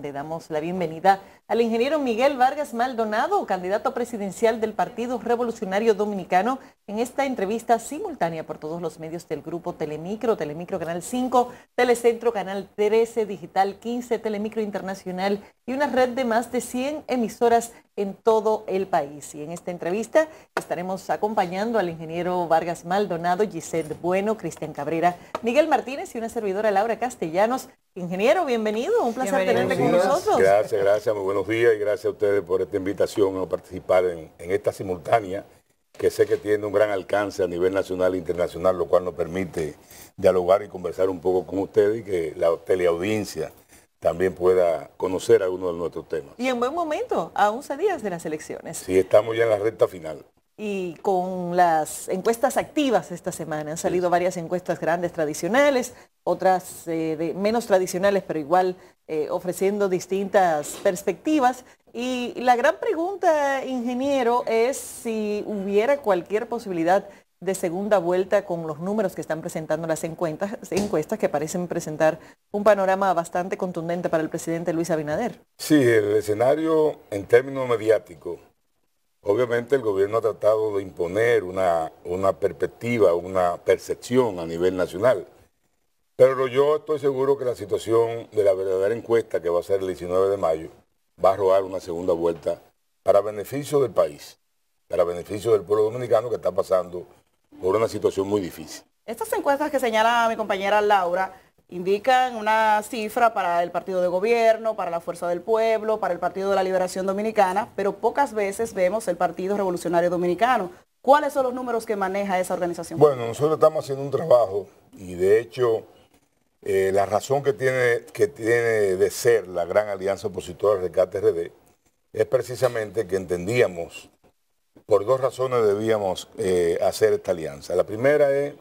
Le damos la bienvenida al ingeniero Miguel Vargas Maldonado, candidato presidencial del Partido Revolucionario Dominicano, en esta entrevista simultánea por todos los medios del grupo Telemicro, Telemicro Canal 5, Telecentro Canal 13, Digital 15, Telemicro Internacional y una red de más de 100 emisoras en todo el país. Y en esta entrevista estaremos acompañando al ingeniero Vargas Maldonado, Gisette Bueno, Cristian Cabrera, Miguel Martínez y una servidora Laura Castellanos. Ingeniero, bienvenido, un placer bienvenido. Gracias, gracias, muy buenos días y gracias a ustedes por esta invitación a participar en, en esta simultánea que sé que tiene un gran alcance a nivel nacional e internacional, lo cual nos permite dialogar y conversar un poco con ustedes y que la teleaudiencia también pueda conocer algunos de nuestros temas. Y en buen momento, a 11 días de las elecciones. Sí, estamos ya en la recta final y con las encuestas activas esta semana. Han salido varias encuestas grandes tradicionales, otras eh, menos tradicionales, pero igual eh, ofreciendo distintas perspectivas. Y la gran pregunta, ingeniero, es si hubiera cualquier posibilidad de segunda vuelta con los números que están presentando las encuestas, encuestas que parecen presentar un panorama bastante contundente para el presidente Luis Abinader. Sí, el escenario en términos mediáticos Obviamente el gobierno ha tratado de imponer una, perspectiva, una percepción a nivel nacional. Pero yo estoy seguro que la situación de la verdadera encuesta que va a ser el 19 de mayo va a robar una segunda vuelta para beneficio del país, para beneficio del pueblo dominicano que está pasando por una situación muy difícil. Estas encuestas que señala mi compañera Laura indican una cifra para el partido de gobierno, para la Fuerza del Pueblo, para el Partido de la Liberación Dominicana, pero pocas veces vemos el Partido Revolucionario Dominicano. ¿Cuáles son los números que maneja esa organización? Bueno, nosotros estamos haciendo un trabajo y de hecho eh, la razón que tiene, que tiene de ser la gran alianza opositora de KTRD es precisamente que entendíamos, por dos razones debíamos eh, hacer esta alianza. La primera es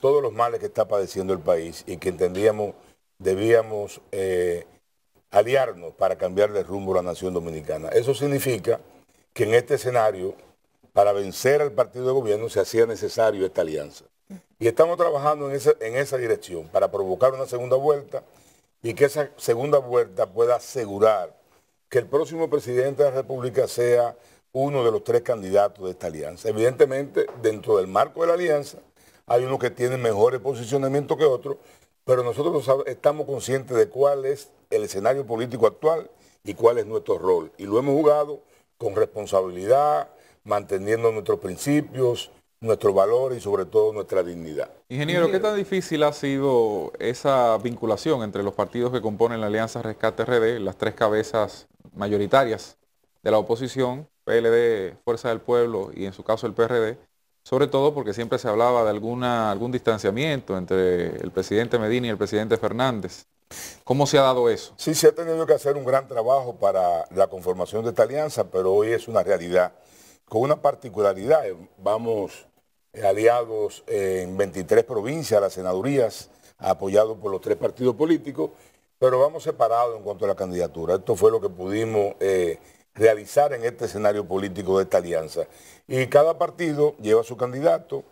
todos los males que está padeciendo el país y que entendíamos debíamos eh, aliarnos para cambiarle rumbo a la nación dominicana. Eso significa que en este escenario, para vencer al partido de gobierno, se hacía necesario esta alianza. Y estamos trabajando en en esa dirección, para provocar una segunda vuelta y que esa segunda vuelta pueda asegurar que el próximo presidente de la República sea uno de los tres candidatos de esta alianza. Evidentemente, dentro del marco de la alianza, hay unos que tienen mejores posicionamientos que otros, pero nosotros estamos conscientes de cuál es el escenario político actual y cuál es nuestro rol. Y lo hemos jugado con responsabilidad, manteniendo nuestros principios, nuestros valores y sobre todo nuestra dignidad. Ingeniero, ¿qué tan difícil ha sido esa vinculación entre los partidos que componen la Alianza Rescate RD, las tres cabezas mayoritarias de la oposición, PLD, Fuerza del Pueblo y en su caso el PRD, sobre todo porque siempre se hablaba de alguna, algún distanciamiento entre el presidente Medina y el presidente Fernández. ¿Cómo se ha dado eso? Sí, se ha tenido que hacer un gran trabajo para la conformación de esta alianza, pero hoy es una realidad con una particularidad. Vamos eh, aliados en 23 provincias, las senadurías, apoyados por los tres partidos políticos, pero vamos separados en cuanto a la candidatura. Esto fue lo que pudimos... Eh, realizar en este escenario político de esta alianza. Y cada partido lleva su candidato,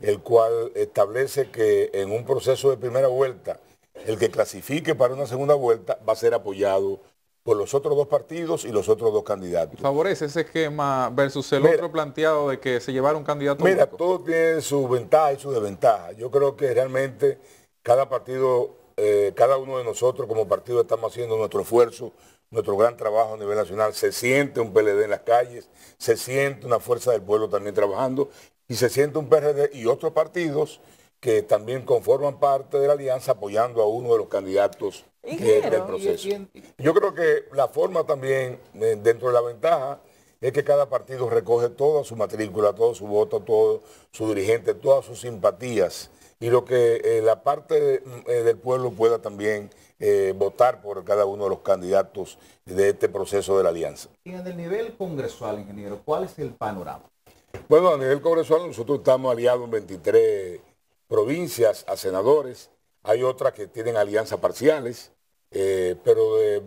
el cual establece que en un proceso de primera vuelta, el que clasifique para una segunda vuelta va a ser apoyado por los otros dos partidos y los otros dos candidatos. ¿Favorece ese esquema versus el otro planteado de que se llevara un candidato? Mira, todo tiene su ventaja y su desventaja Yo creo que realmente cada partido, eh, cada uno de nosotros como partido estamos haciendo nuestro esfuerzo nuestro gran trabajo a nivel nacional. Se siente un PLD en las calles, se siente una fuerza del pueblo también trabajando y se siente un PRD y otros partidos que también conforman parte de la alianza apoyando a uno de los candidatos del proceso. Yo creo que la forma también, eh, dentro de la ventaja, es que cada partido recoge toda su matrícula, todo su voto, todo su dirigente, todas sus simpatías y lo que eh, la parte mm, eh, del pueblo pueda también eh, votar por cada uno de los candidatos de este proceso de la alianza. Y en el nivel congresual, ingeniero, ¿cuál es el panorama? Bueno, a nivel congresual nosotros estamos aliados en 23 provincias a senadores, hay otras que tienen alianzas parciales, eh, pero de,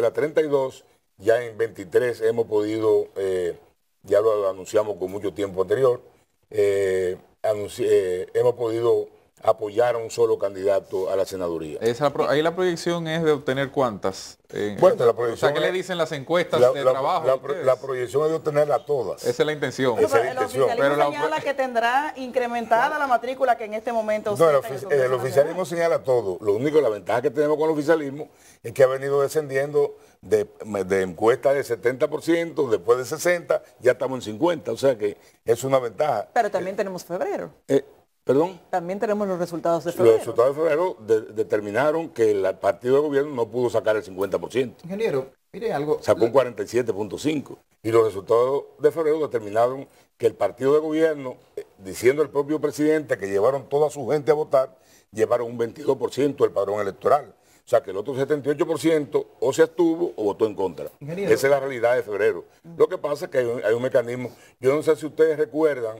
la, 32 ya en 23 hemos podido, eh, ya lo anunciamos con mucho tiempo anterior, hemos podido apoyar a un solo candidato a la senaduría. ahí la proyección es de obtener cuántas. Eh, la proyección o sea, ¿qué le dicen las encuestas la, de trabajo? La, proyección es de obtenerla todas. Esa es la intención. Esa es la intención. El Pero señala que tendrá incrementada la matrícula que en este momento... No, el, oficialismo señala todo. Lo único, la ventaja que tenemos con el oficialismo es que ha venido descendiendo de, de encuestas de 70%, después de 60, ya estamos en 50. O sea que es una ventaja. Pero también tenemos febrero. Eh, ¿Perdón? También tenemos los resultados de febrero. Los resultados de febrero determinaron que el partido de gobierno no pudo sacar el 50%. Ingeniero, mire algo. Sacó un 47.5%. Y los resultados de febrero determinaron que el partido de gobierno, eh, diciendo el propio presidente que llevaron toda su gente a votar, llevaron un 22% del padrón electoral. O sea que el otro 78% o se abstuvo o votó en contra. Esa es la realidad de febrero. Lo que pasa es que hay un mecanismo. Yo no sé si ustedes recuerdan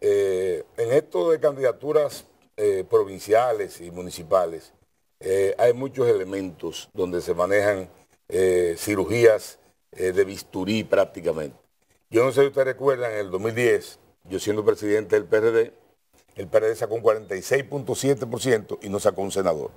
eh, en esto de candidaturas eh, provinciales y municipales, eh, hay muchos elementos donde se manejan cirugías de bisturí prácticamente. Yo no sé si ustedes recuerdan, en el 2010, yo siendo presidente del PRD, el PRD sacó un 46.7% y no sacó un senador.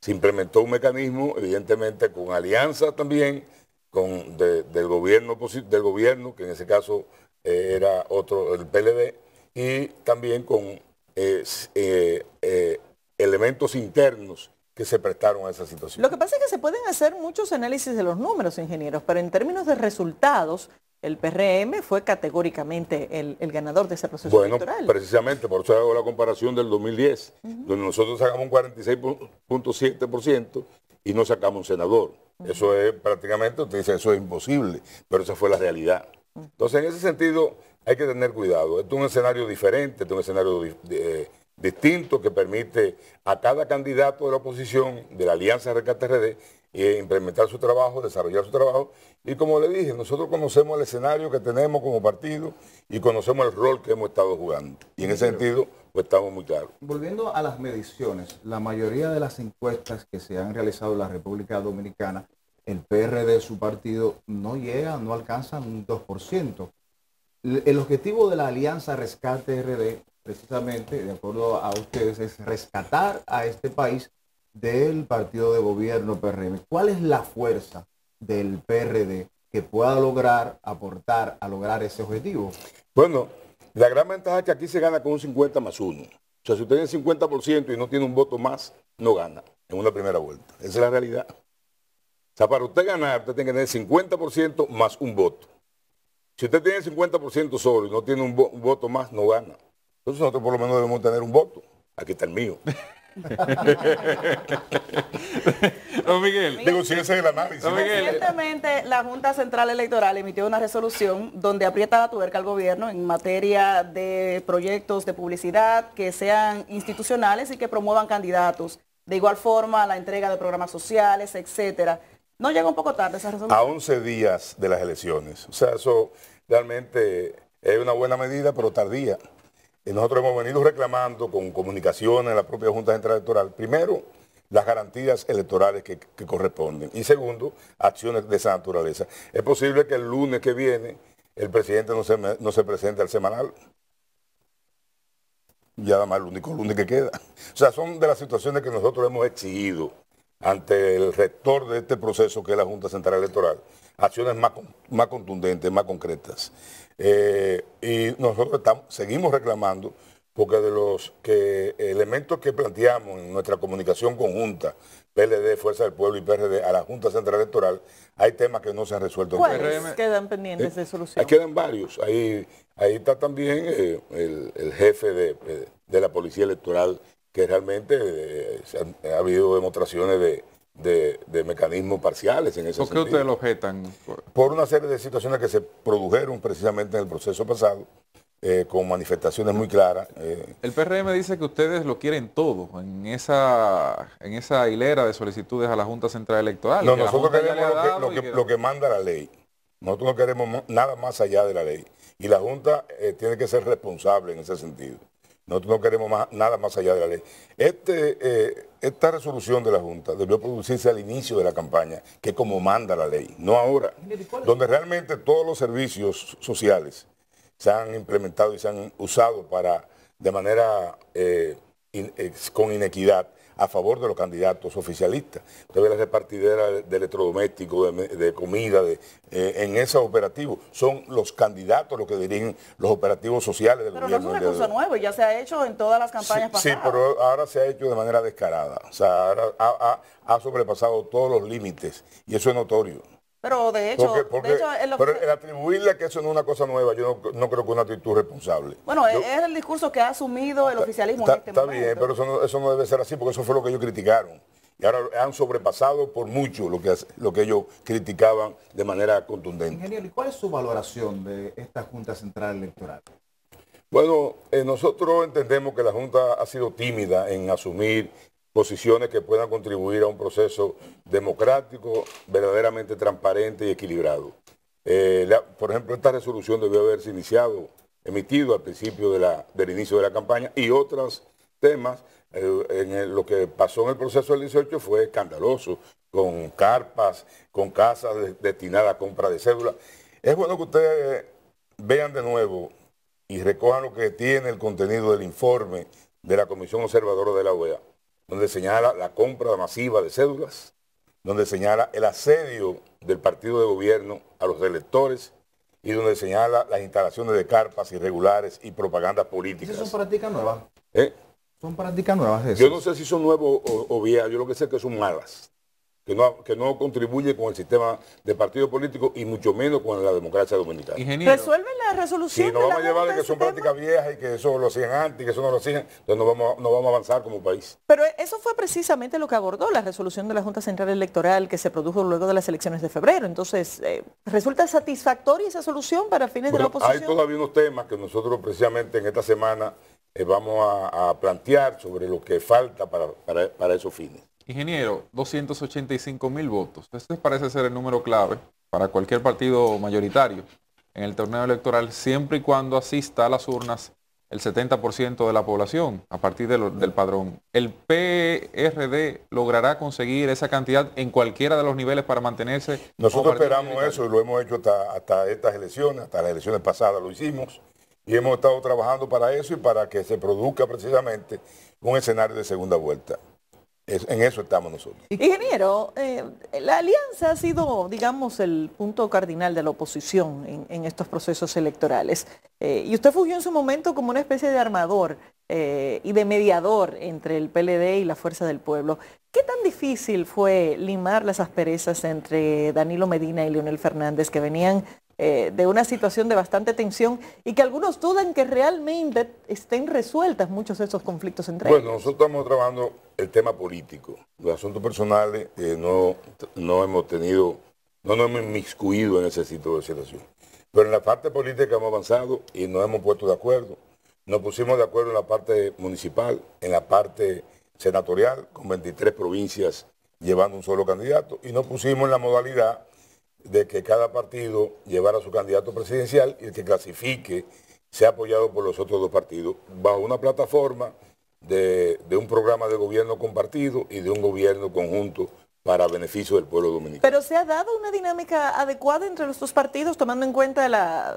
Se implementó un mecanismo, evidentemente, con alianza también con, del, gobierno, del gobierno, que en ese caso eh, era otro, el PLD, y también con eh, eh, elementos internos que se prestaron a esa situación. Lo que pasa es que se pueden hacer muchos análisis de los números, ingenieros, pero en términos de resultados, el PRM fue categóricamente el, ganador de ese proceso bueno, precisamente, por eso hago la comparación del 2010, donde nosotros sacamos un 46.7% y no sacamos un senador. Eso es prácticamente, usted dice, eso es imposible, pero esa fue la realidad. Entonces, en ese sentido, hay que tener cuidado. Este es un escenario diferente, este es un escenario eh, distinto que permite a cada candidato de la oposición, de la Alianza RKTRD, eh, implementar su trabajo, desarrollar su trabajo. Y como le dije, nosotros conocemos el escenario que tenemos como partido y conocemos el rol que hemos estado jugando. Y en ese sentido, pues estamos muy claros. Volviendo a las mediciones, la mayoría de las encuestas que se han realizado en la República Dominicana el PRD, su partido, no llega, no alcanza un 2%. El objetivo de la alianza Rescate RD, precisamente, de acuerdo a ustedes, es rescatar a este país del partido de gobierno PRM. ¿Cuál es la fuerza del PRD que pueda lograr aportar a lograr ese objetivo? Bueno, la gran ventaja es que aquí se gana con un 50 más 1. O sea, si usted tiene 50% y no tiene un voto más, no gana en una primera vuelta. Esa es la realidad. O sea, para usted ganar, usted tiene que tener 50% más un voto. Si usted tiene 50% solo y no tiene un, voto más, no gana. Entonces nosotros por lo menos debemos tener un voto. Aquí está el mío. Don Miguel. Digo, si ese es el análisis. Recientemente la Junta Central Electoral emitió una resolución donde aprieta la tuerca al gobierno en materia de proyectos de publicidad que sean institucionales y que promuevan candidatos. De igual forma, la entrega de programas sociales, etcétera. No llega un poco tarde esa resolución. A 11 días de las elecciones. O sea, eso realmente es una buena medida, pero tardía. Y nosotros hemos venido reclamando con comunicaciones en la propia Junta Central Electoral, primero, las garantías electorales que, corresponden. Y segundo, acciones de esa naturaleza. Es posible que el lunes que viene el presidente no se, no se presente al semanal. Ya nada más el único lunes que queda. O sea, son de las situaciones que nosotros hemos exigido ante el rector de este proceso, que es la Junta Central Electoral, acciones más, más contundentes, más concretas. Eh, y nosotros seguimos reclamando, porque de los que, elementos que planteamos en nuestra comunicación conjunta, PLD, Fuerza del Pueblo y PRD, a la Junta Central Electoral, hay temas que no se han resuelto. ¿Cuáles quedan pendientes eh, de solución? Ahí quedan varios. Ahí, ahí está también eh, el, jefe de, de la Policía Electoral que realmente eh, ha, habido demostraciones de, mecanismos parciales en ese sentido. ¿Por qué ustedes lo objetan? Por una serie de situaciones que se produjeron precisamente en el proceso pasado, eh, con manifestaciones muy claras. Eh. El PRM dice que ustedes lo quieren todo en esa, en esa hilera de solicitudes a la Junta Central Electoral. No, nosotros queremos lo que, manda la ley. Nosotros no queremos nada más allá de la ley. Y la Junta tiene que ser responsable en ese sentido. Nosotros no queremos nada más allá de la ley. Este, eh, esta resolución de la Junta debió producirse al inicio de la campaña, que es como manda la ley, no ahora, donde realmente todos los servicios sociales se han implementado y se han usado para, de manera eh, eh, con inequidad a favor de los candidatos oficialistas. entonces la repartidera de electrodomésticos, de, comida, de, eh, en esos operativos. Son los candidatos los que dirigen los operativos sociales del pero gobierno. Pero no es un recurso nuevo, ya se ha hecho en todas las campañas pasadas. Sí, pero ahora se ha hecho de manera descarada. O sea, ahora ha sobrepasado todos los límites y eso es notorio. Pero de hecho, el, atribuirle que eso no es una cosa nueva, yo no, creo que es una actitud responsable. Bueno, es el discurso que ha asumido el oficialismo está, en este está bien, pero eso no, debe ser así porque eso fue lo que ellos criticaron. Y ahora han sobrepasado por mucho lo que, lo que ellos criticaban de manera contundente. Ingeniero, ¿y cuál es su valoración de esta Junta Central Electoral? Bueno, eh, nosotros entendemos que la Junta ha sido tímida en asumir posiciones que puedan contribuir a un proceso democrático, verdaderamente transparente y equilibrado. Eh, por ejemplo, esta resolución debió haberse iniciado, emitido al principio del inicio de la campaña y otros temas. Eh, lo que pasó en el proceso del 18 fue escandaloso, con carpas, con casas destinadas a compra de cédulas. Es bueno que ustedes vean de nuevo y recojan lo que tiene el contenido del informe de la Comisión Observadora de la OEA donde señala la compra masiva de cédulas, donde señala el asedio del partido de gobierno a los electores y donde señala las instalaciones de carpas irregulares y propaganda política. son prácticas nuevas? ¿Eh? ¿Son prácticas nuevas esas? Yo no sé si son nuevos o, o yo lo que sé es que son malas que no, contribuye con el sistema de partido político y mucho menos con la democracia dominicana. ¿Resuelven la resolución? Si nos vamos a llevar que son prácticas viejas y que eso lo hacían antes y que eso no lo hacían, entonces no vamos, a avanzar como país. Pero eso fue precisamente lo que abordó la resolución de la Junta Central Electoral que se produjo luego de las elecciones de febrero. Entonces, eh, ¿resulta satisfactoria esa solución para fines de la oposición? Hay todavía unos temas que nosotros precisamente en esta semana eh, vamos a, plantear sobre lo que falta para esos fines. Ingeniero, 285 mil votos. Este parece ser el número clave para cualquier partido mayoritario en el torneo electoral, siempre y cuando asista a las urnas el 70% de la población a partir del padrón. ¿El PRD logrará conseguir esa cantidad en cualquiera de los niveles para mantenerse? Nosotros esperamos eso y lo hemos hecho hasta, hasta, estas elecciones, hasta las elecciones pasadas lo hicimos y hemos estado trabajando para eso y para que se produzca precisamente un escenario de segunda vuelta en eso estamos nosotros. Ingeniero, eh, la alianza ha sido, digamos, el punto cardinal de la oposición en, estos procesos electorales. Eh, y usted fugió en su momento como una especie de armador eh, y de mediador entre el PLD y la Fuerza del Pueblo. ¿Qué tan difícil fue limar las asperezas entre Danilo Medina y Leonel Fernández, que venían eh, de una situación de bastante tensión y que algunos dudan que realmente estén resueltas muchos de esos conflictos entre ellos. Bueno, nosotros estamos trabajando el tema político. Los asuntos personales eh, no, no hemos tenido, no nos hemos inmiscuido en ese sitio de situación. Pero en la parte política hemos avanzado y nos hemos puesto de acuerdo. Nos pusimos de acuerdo en la parte municipal, en la parte senatorial, con 23 provincias llevando un solo candidato, y nos pusimos en la modalidad de que cada partido llevara a su candidato presidencial y el que clasifique sea apoyado por los otros dos partidos, bajo una plataforma de, un programa de gobierno compartido y de un gobierno conjunto para beneficio del pueblo dominicano. Pero se ha dado una dinámica adecuada entre los dos partidos, tomando en cuenta la,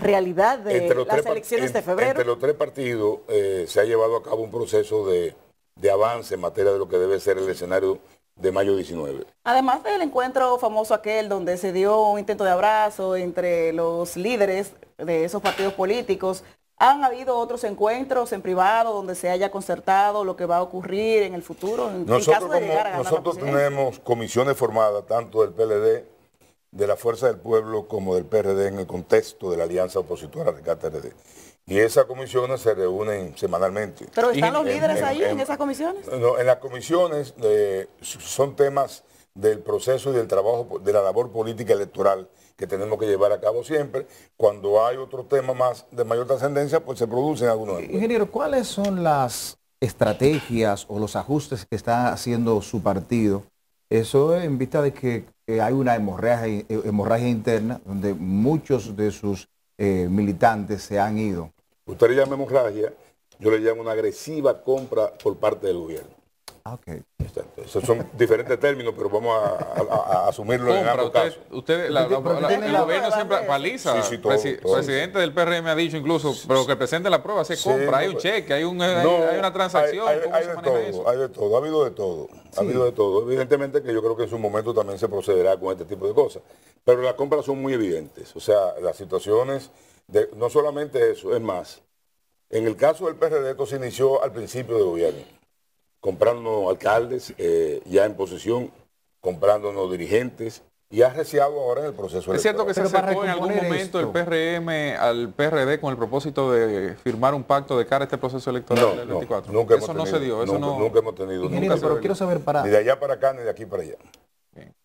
realidad de las elecciones de febrero. Entre los tres partidos eh, se ha llevado a cabo un proceso de, de avance en materia de lo que debe ser el escenario de mayo 19. Además del encuentro famoso aquel donde se dio un intento de abrazo entre los líderes de esos partidos políticos, ¿han habido otros encuentros en privado donde se haya concertado lo que va a ocurrir en el futuro? nosotros, tenemos comisiones formadas tanto del PLD, de la Fuerza del Pueblo como del PRD en el contexto de la alianza opositora de RD. Y esas comisiones se reúnen semanalmente. ¿Pero están los líderes ahí en, esas comisiones? No, en las comisiones eh, son temas del proceso y del trabajo, de la labor política electoral que tenemos que llevar a cabo siempre. Cuando hay otro tema más de mayor trascendencia, pues se producen algunos. Ingeniero, ¿cuáles son las estrategias o los ajustes que está haciendo su partido? Eso en vista de que hay una eh, hemorragia, interna donde muchos de sus eh, militantes se han ido. Usted le llama hemorragia, yo le llamo una agresiva compra por parte del gobierno. Ah, okay. Esos son diferentes términos, pero vamos a, asumirlo en ambos casos. el gobierno siempre paliza. Sí, presidente del PRM ha dicho incluso, pero que presente la prueba, se compra, hay un pues, cheque, hay, una transacción. Hay, de todo, hay de todo, ha habido de todo. Ha habido de todo. Evidentemente que yo creo que en su momento también se procederá con este tipo de cosas. Pero las compras son muy evidentes. O sea, las situaciones no solamente eso, es más. En el caso del PRD, esto se inició al principio de gobierno, comprando alcaldes eh, ya en posesión, comprándonos dirigentes, y ha reciado ahora el proceso electoral. Es cierto que se acercó en algún momento el PRM al PRD con el propósito de firmar un pacto de cara a este proceso electoral del 24. No, eso no se dio, eso no... Nunca hemos tenido. Nunca pero quiero saber para... Ni de allá para acá, ni de aquí para allá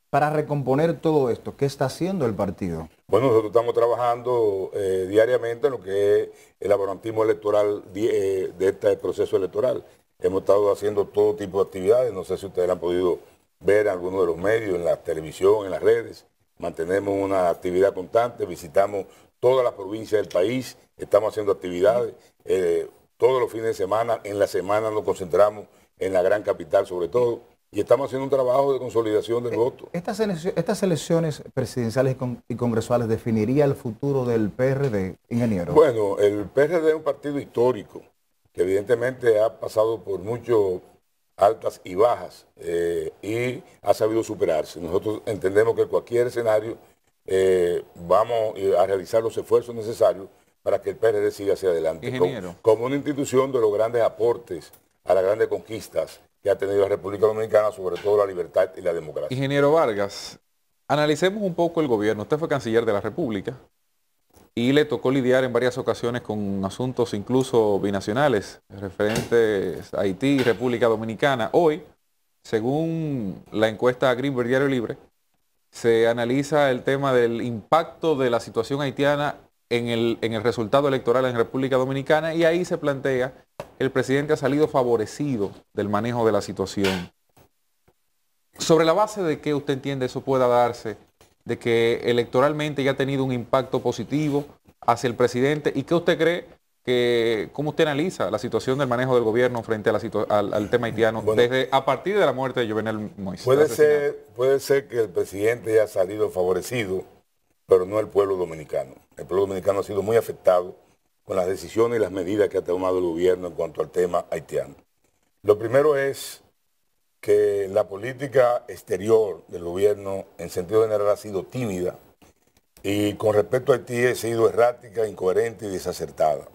para recomponer todo esto? ¿Qué está haciendo el partido? Bueno, nosotros estamos trabajando eh, diariamente en lo que es el laborantismo electoral eh, de este proceso electoral. Hemos estado haciendo todo tipo de actividades, no sé si ustedes han podido ver en algunos de los medios, en la televisión, en las redes. Mantenemos una actividad constante, visitamos todas las provincias del país, estamos haciendo actividades. Eh, todos los fines de semana, en la semana nos concentramos en la gran capital sobre todo y estamos haciendo un trabajo de consolidación del eh, voto. Estas, elecciones presidenciales y congresuales definiría el futuro del PRD, ingeniero. Bueno, el PRD es un partido histórico que evidentemente ha pasado por muchas altas y bajas eh, y ha sabido superarse. Nosotros entendemos que en cualquier escenario eh, vamos a realizar los esfuerzos necesarios para que el PRD siga hacia adelante. como una institución de los grandes aportes a las grandes conquistas ha tenido la República Dominicana, sobre todo la libertad y la democracia. Ingeniero Vargas, analicemos un poco el gobierno. Usted fue canciller de la República y le tocó lidiar en varias ocasiones con asuntos incluso binacionales referentes a Haití y República Dominicana. Hoy, según la encuesta Greenberg Diario Libre, se analiza el tema del impacto de la situación haitiana en el, en el resultado electoral en República Dominicana y ahí se plantea el presidente ha salido favorecido del manejo de la situación. Sobre la base de que usted entiende eso pueda darse, de que electoralmente ya ha tenido un impacto positivo hacia el presidente, ¿y qué usted cree que, cómo usted analiza la situación del manejo del gobierno frente al, tema haitiano desde a partir de la muerte de Jovenel Moisés? Puede ser, puede ser que el presidente haya salido favorecido, pero no el pueblo dominicano. El pueblo dominicano ha sido muy afectado con las decisiones y las medidas que ha tomado el gobierno en cuanto al tema haitiano. Lo primero es que la política exterior del gobierno en sentido general ha sido tímida y con respecto a Haití ha sido errática, incoherente y desacertada.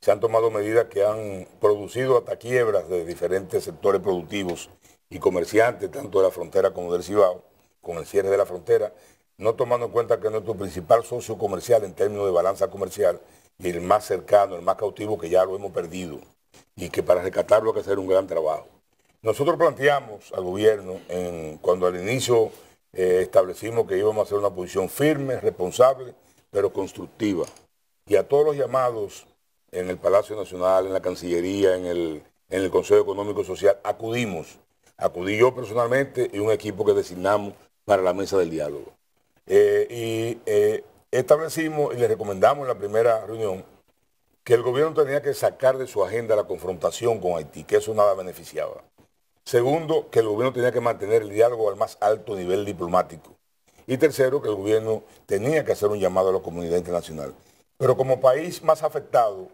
Se han tomado medidas que han producido hasta quiebras de diferentes sectores productivos y comerciantes, tanto de la frontera como del Cibao, con el cierre de la frontera, no tomando en cuenta que nuestro principal socio comercial en términos de balanza comercial el más cercano, el más cautivo, que ya lo hemos perdido y que para rescatarlo hay que hacer un gran trabajo. Nosotros planteamos al gobierno, cuando al inicio eh, establecimos que íbamos a hacer una posición firme, responsable, pero constructiva. Y a todos los llamados en el Palacio Nacional, en la Cancillería, en el, Consejo Económico y Social, acudimos. Acudí yo personalmente y un equipo que designamos para la mesa del diálogo. Eh, y eh, establecimos y le recomendamos en la primera reunión que el gobierno tenía que sacar de su agenda la confrontación con Haití, que eso nada beneficiaba. Segundo, que el gobierno tenía que mantener el diálogo al más alto nivel diplomático. Y tercero, que el gobierno tenía que hacer un llamado a la comunidad internacional. Pero como país más afectado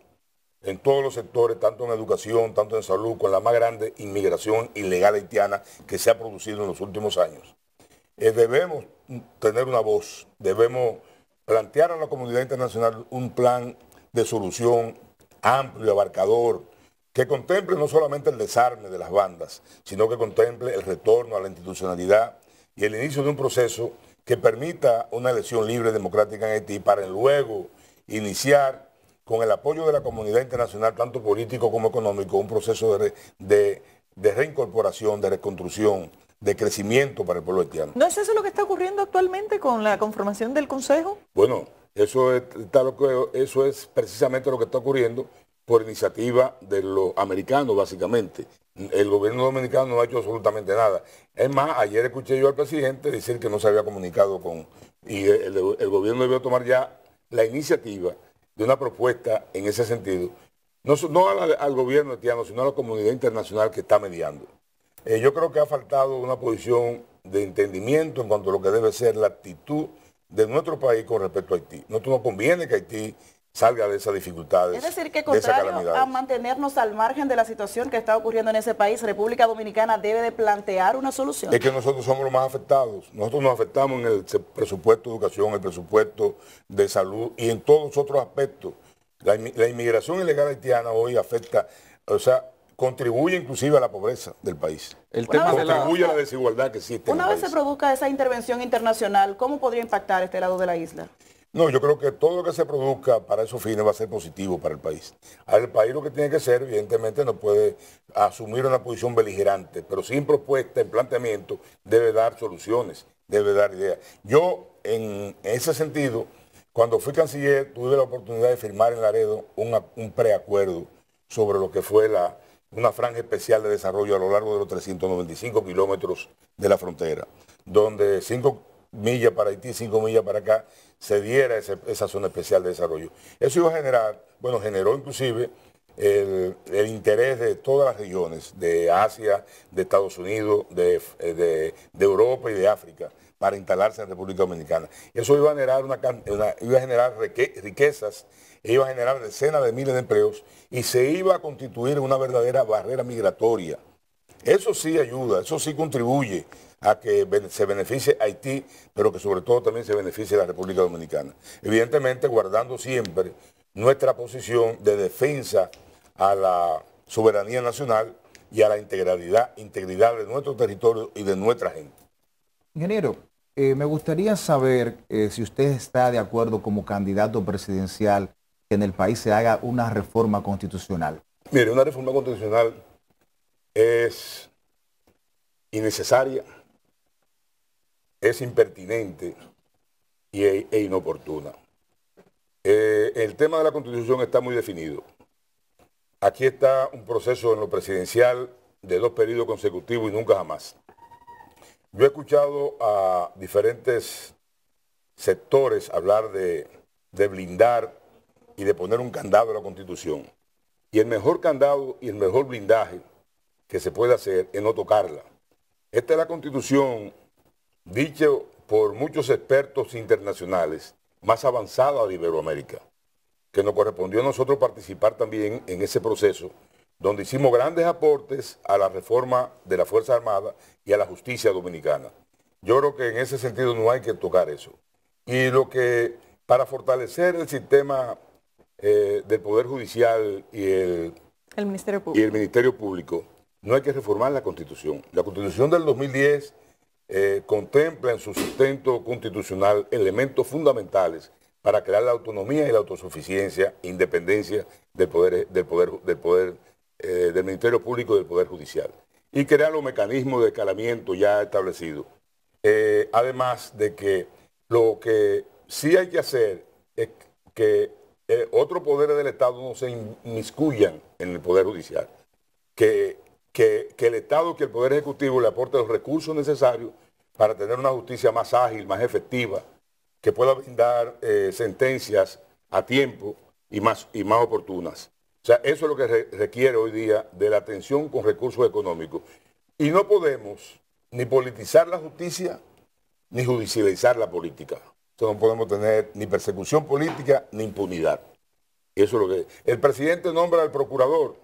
en todos los sectores, tanto en educación, tanto en salud, con la más grande inmigración ilegal haitiana que se ha producido en los últimos años, eh, debemos tener una voz, debemos plantear a la comunidad internacional un plan de solución amplio, y abarcador, que contemple no solamente el desarme de las bandas, sino que contemple el retorno a la institucionalidad y el inicio de un proceso que permita una elección libre y democrática en Haití para luego iniciar con el apoyo de la comunidad internacional, tanto político como económico, un proceso de, de, de reincorporación, de reconstrucción de crecimiento para el pueblo haitiano. ¿No es eso lo que está ocurriendo actualmente con la conformación del Consejo? Bueno, eso es, eso es precisamente lo que está ocurriendo por iniciativa de los americanos, básicamente. El gobierno dominicano no ha hecho absolutamente nada. Es más, ayer escuché yo al presidente decir que no se había comunicado con... Y el, gobierno debió tomar ya la iniciativa de una propuesta en ese sentido. No, al gobierno haitiano, sino a la comunidad internacional que está mediando. Eh, yo creo que ha faltado una posición de entendimiento en cuanto a lo que debe ser la actitud de nuestro país con respecto a Haití. No, nos conviene que Haití salga de esas dificultades. Es decir, que contrario a mantenernos al margen de la situación que está ocurriendo en ese país, República Dominicana debe de plantear una solución. Es que nosotros somos los más afectados. Nosotros nos afectamos en el presupuesto de educación, el presupuesto de salud y en todos otros aspectos. La, inmigración ilegal haitiana hoy afecta, o sea, contribuye inclusive a la pobreza del país. El tema la... a la desigualdad que existe. Una vez se produzca esa intervención internacional, ¿cómo podría impactar este lado de la isla? No, yo creo que todo lo que se produzca para esos fines va a ser positivo para el país. Al país lo que tiene que ser, evidentemente, no puede asumir una posición beligerante, pero sin propuesta, en planteamiento, debe dar soluciones, debe dar ideas. Yo, en ese sentido, cuando fui canciller, tuve la oportunidad de firmar en Laredo un preacuerdo sobre lo que fue la una franja especial de desarrollo a lo largo de los 395 kilómetros de la frontera, donde 5 millas para Haití, 5 millas para acá, se diera esa zona especial de desarrollo. Eso iba a generar, bueno, generó inclusive el, interés de todas las regiones, de Asia, de Estados Unidos, de, eh, Europa y de África, para instalarse en la República Dominicana. Eso iba a generar, iba a generar riquezas iba a generar decenas de miles de empleos y se iba a constituir una verdadera barrera migratoria. Eso sí ayuda, eso sí contribuye a que se beneficie Haití, pero que sobre todo también se beneficie la República Dominicana. Evidentemente guardando siempre nuestra posición de defensa a la soberanía nacional y a la integridad, integridad de nuestro territorio y de nuestra gente. Ingeniero, eh, me gustaría saber eh, si usted está de acuerdo como candidato presidencial en el país se haga una reforma constitucional? Mire, una reforma constitucional es innecesaria, es impertinente e, e, inoportuna. Eh, el tema de la constitución está muy definido. Aquí está un proceso en lo presidencial de dos periodos consecutivos y nunca jamás. Yo he escuchado a diferentes sectores hablar de, de blindar y de poner un candado a la Constitución. Y el mejor candado y el mejor blindaje que se puede hacer es no tocarla. Esta es la Constitución, dicho por muchos expertos internacionales, más avanzada de Iberoamérica, que nos correspondió a nosotros participar también en ese proceso, donde hicimos grandes aportes a la reforma de la Fuerza Armada y a la justicia dominicana. Yo creo que en ese sentido no hay que tocar eso. Y lo que, para fortalecer el sistema eh, del Poder Judicial y el, Ministerio Público. y el Ministerio Público, no hay que reformar la Constitución. La Constitución del 2010 eh, contempla en su sustento constitucional elementos fundamentales para crear la autonomía y la autosuficiencia, independencia del poder del poder poder eh, del Ministerio Público y del Poder Judicial y crear los mecanismos de escalamiento ya establecidos. además de que lo que sí hay que hacer es que eh, otros poderes del Estado no se inmiscuyan en el Poder Judicial. Que, que, el Estado, que el Poder Ejecutivo le aporte los recursos necesarios para tener una justicia más ágil, más efectiva, que pueda brindar eh, sentencias a tiempo y más, y más oportunas. O sea, eso es lo que requiere hoy día de la atención con recursos económicos. Y no podemos ni politizar la justicia ni judicializar la política no podemos tener ni persecución política ni impunidad. Eso lo que El presidente nombra al procurador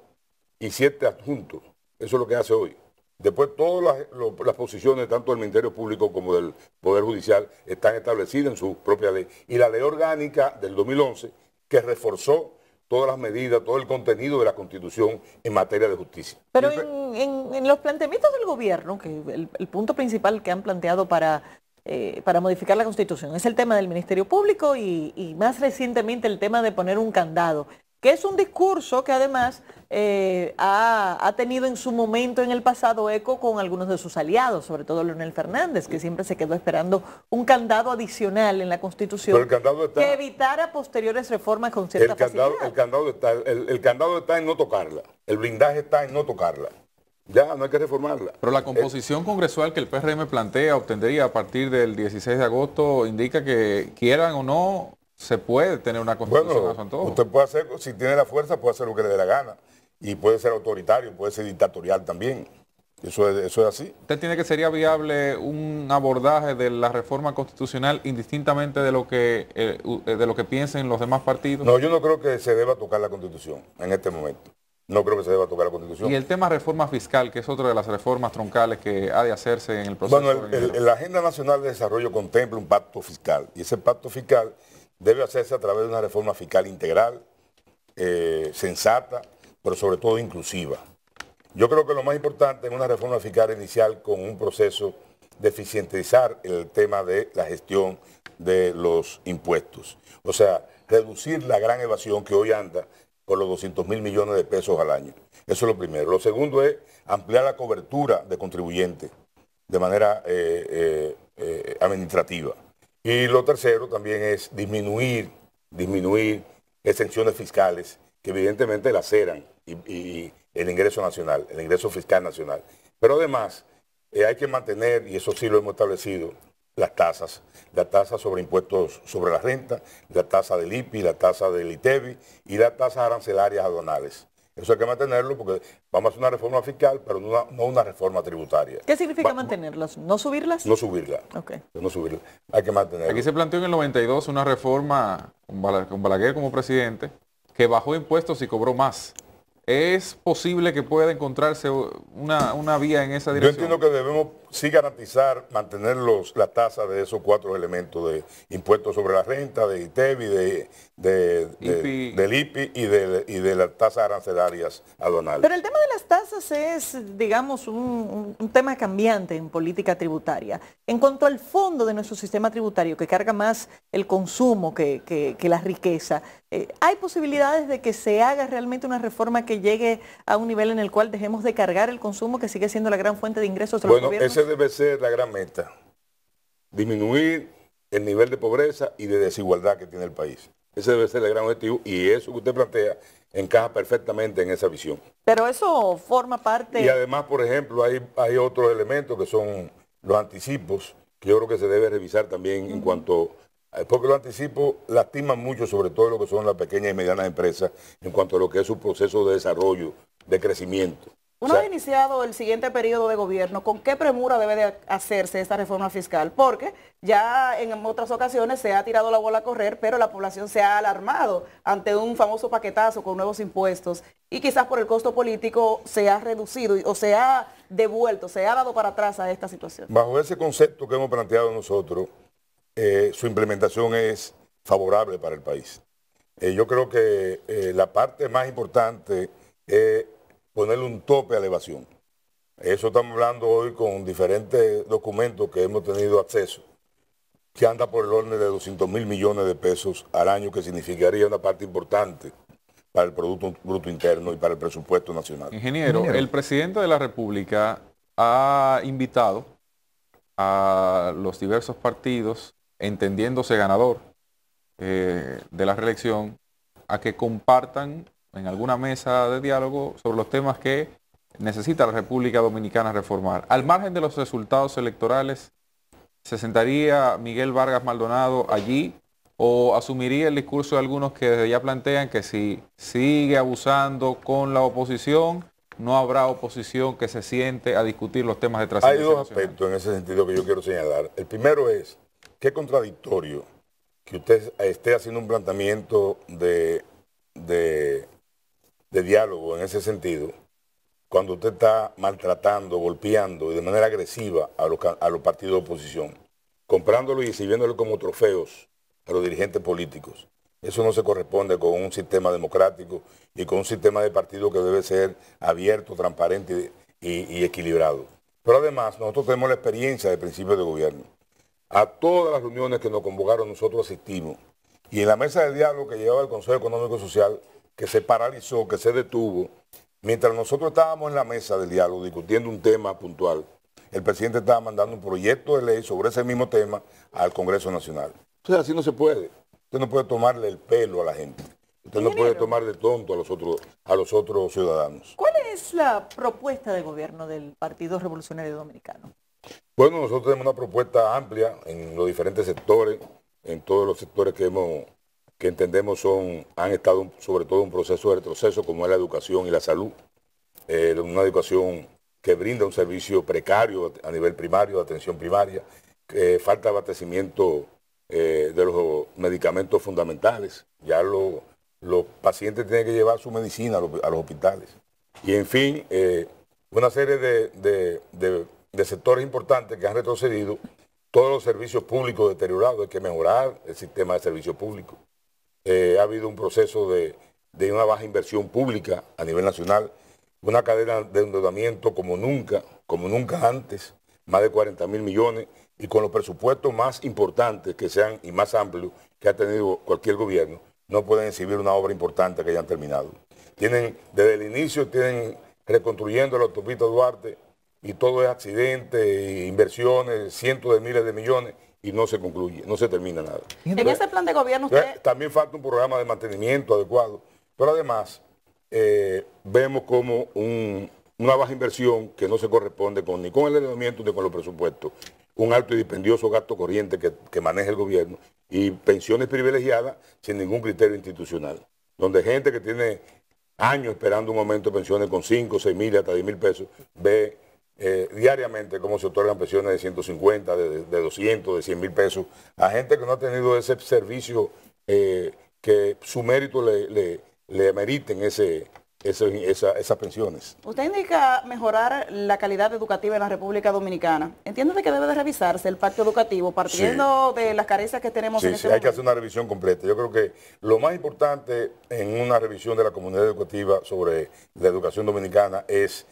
y siete adjuntos. Eso es lo que hace hoy. Después todas las, posiciones, tanto del Ministerio Público como del Poder Judicial, están establecidas en su propia ley. Y la ley orgánica del 2011, que reforzó todas las medidas, todo el contenido de la Constitución en materia de justicia. Pero en, los planteamientos del gobierno, que el punto principal que han planteado para eh, para modificar la Constitución. Es el tema del Ministerio Público y, más recientemente el tema de poner un candado, que es un discurso que además eh, ha, tenido en su momento en el pasado eco con algunos de sus aliados, sobre todo Leonel Fernández, que siempre se quedó esperando un candado adicional en la Constitución que evitara posteriores reformas con cierta el el candado está en no tocarla, el blindaje está en no tocarla. Ya, no hay que reformarla. Pero la eh, composición congresual que el PRM plantea, obtendría a partir del 16 de agosto, indica que quieran o no, se puede tener una constitución Usted puede hacer, si tiene la fuerza, puede hacer lo que le dé la gana. Y puede ser autoritario, puede ser dictatorial también. Eso es, así. ¿Usted tiene que sería viable un abordaje de la reforma constitucional indistintamente de lo que eh, eh, de lo que piensen los demás partidos? No, yo no creo que se deba tocar la constitución en este momento. No creo que se deba tocar la Constitución. Y el tema reforma fiscal, que es otra de las reformas troncales que ha de hacerse en el proceso. Bueno, la Agenda Nacional de Desarrollo contempla un pacto fiscal y ese pacto fiscal debe hacerse a través de una reforma fiscal integral, eh, sensata, pero sobre todo inclusiva. Yo creo que lo más importante es una reforma fiscal inicial con un proceso de eficientizar el tema de la gestión de los impuestos. O sea, reducir la gran evasión que hoy anda por los 200 mil millones de pesos al año. Eso es lo primero. Lo segundo es ampliar la cobertura de contribuyentes de manera eh, eh, eh, administrativa. Y lo tercero también es disminuir, disminuir exenciones fiscales que evidentemente laceran y, y el ingreso nacional, el ingreso fiscal nacional. Pero además hay que mantener, y eso sí lo hemos establecido, las tasas, la tasa sobre impuestos sobre la renta, la tasa del IPI, la tasa del ITEBI e y las tasas arancelarias aduanales. Eso hay que mantenerlo porque vamos a hacer una reforma fiscal, pero no una, reforma tributaria. ¿Qué significa mantenerlas? ¿No subirlas? No subirlas. Okay. No Hay que mantenerlas. Aquí se planteó en el 92 una reforma con Balaguer como presidente que bajó impuestos y cobró más. ¿Es posible que pueda encontrarse una, una vía en esa dirección? Yo entiendo que debemos sí garantizar, mantener la tasa de esos cuatro elementos de impuestos sobre la renta, de ITEBI, e de, del IPI y de, y de las tasas arancelarias aduanales. Pero el tema de las tasas es, digamos, un, tema cambiante en política tributaria. En cuanto al fondo de nuestro sistema tributario, que carga más el consumo que, la riqueza, eh, ¿hay posibilidades de que se haga realmente una reforma que llegue a un nivel en el cual dejemos de cargar el consumo que sigue siendo la gran fuente de ingresos de los gobiernos? debe ser la gran meta, disminuir el nivel de pobreza y de desigualdad que tiene el país. Ese debe ser el gran objetivo y eso que usted plantea encaja perfectamente en esa visión. Pero eso forma parte... Y además, por ejemplo, hay, otros elementos que son los anticipos, que yo creo que se debe revisar también en cuanto... Eh, porque los anticipos lastiman mucho, sobre todo lo que son las pequeñas y medianas empresas, en cuanto a lo que es su proceso de desarrollo, de crecimiento. Una ha iniciado el siguiente periodo de gobierno, ¿con qué premura debe de hacerse esta reforma fiscal? Porque ya en otras ocasiones se ha tirado la bola a correr, pero la población se ha alarmado ante un famoso paquetazo con nuevos impuestos y quizás por el costo político se ha reducido o se ha devuelto, se ha dado para atrás a esta situación. Bajo ese concepto que hemos planteado nosotros, eh, su implementación es favorable para el país. Eh, yo creo que eh, la parte más importante es ponerle un tope a la evasión. Eso estamos hablando hoy con diferentes documentos que hemos tenido acceso, que anda por el orden de 200 mil millones de pesos al año, que significaría una parte importante para el Producto Bruto Interno y para el presupuesto nacional. Ingeniero, el presidente de la República ha invitado a los diversos partidos, entendiéndose ganador eh, de la reelección, a que compartan en alguna mesa de diálogo sobre los temas que necesita la República Dominicana reformar. Al margen de los resultados electorales, ¿se sentaría Miguel Vargas Maldonado allí o asumiría el discurso de algunos que desde ya plantean que si sigue abusando con la oposición, no habrá oposición que se siente a discutir los temas de trascendencia? Hay dos aspectos en ese sentido que yo quiero señalar. El primero es, qué contradictorio que usted esté haciendo un planteamiento de de diálogo en ese sentido, cuando usted está maltratando, golpeando y de manera agresiva a los, a los partidos de oposición, comprándolos y exhibiéndolo como trofeos a los dirigentes políticos. Eso no se corresponde con un sistema democrático y con un sistema de partido que debe ser abierto, transparente y, y equilibrado. Pero además, nosotros tenemos la experiencia de principios de gobierno. A todas las reuniones que nos convocaron nosotros asistimos. Y en la mesa de diálogo que llevaba el Consejo Económico y Social que se paralizó, que se detuvo, mientras nosotros estábamos en la mesa del diálogo discutiendo un tema puntual, el presidente estaba mandando un proyecto de ley sobre ese mismo tema al Congreso Nacional. Entonces así no se puede. Usted no puede tomarle el pelo a la gente. Usted no puede tomar de tonto a los otros, a los otros ciudadanos. ¿Cuál es la propuesta de gobierno del Partido Revolucionario Dominicano? Bueno, nosotros tenemos una propuesta amplia en los diferentes sectores, en todos los sectores que hemos que entendemos son, han estado sobre todo en un proceso de retroceso como es la educación y la salud. Eh, una educación que brinda un servicio precario a nivel primario, de atención primaria, falta abastecimiento eh, de los medicamentos fundamentales. Ya los pacientes tienen que llevar su medicina a los, hospitales. Y en fin, eh, una serie de, de sectores importantes que han retrocedido, todos los servicios públicos deteriorados, hay que mejorar el sistema de servicios públicos eh, ha habido un proceso de, una baja inversión pública a nivel nacional, una cadena de endeudamiento como nunca, como nunca antes, más de 40 mil millones, y con los presupuestos más importantes que sean y más amplios que ha tenido cualquier gobierno, no pueden exhibir una obra importante que hayan terminado. Tienen, desde el inicio tienen reconstruyendo la autopista Duarte y todo es accidente, inversiones, cientos de miles de millones, y no se concluye, no se termina nada. En ese plan de gobierno eh, También falta un programa de mantenimiento adecuado, pero además eh, vemos como una baja inversión que no se corresponde con, ni con el endeudamiento ni con los presupuestos, un alto y dispendioso gasto corriente que, que maneja el gobierno y pensiones privilegiadas sin ningún criterio institucional, donde gente que tiene años esperando un aumento de pensiones con 5, 6 mil, hasta 10 mil pesos, ve eh, diariamente cómo se otorgan pensiones de 150, de, 200, de 100 mil pesos a gente que no ha tenido ese servicio eh, que su mérito le, le, meriten ese, esas pensiones. Usted indica mejorar la calidad educativa en la República Dominicana. Entiendo que debe de revisarse el pacto educativo partiendo de las carencias que tenemos en este sí, hay que hacer una revisión completa. Yo creo que lo más importante en una revisión de la comunidad educativa sobre la educación dominicana es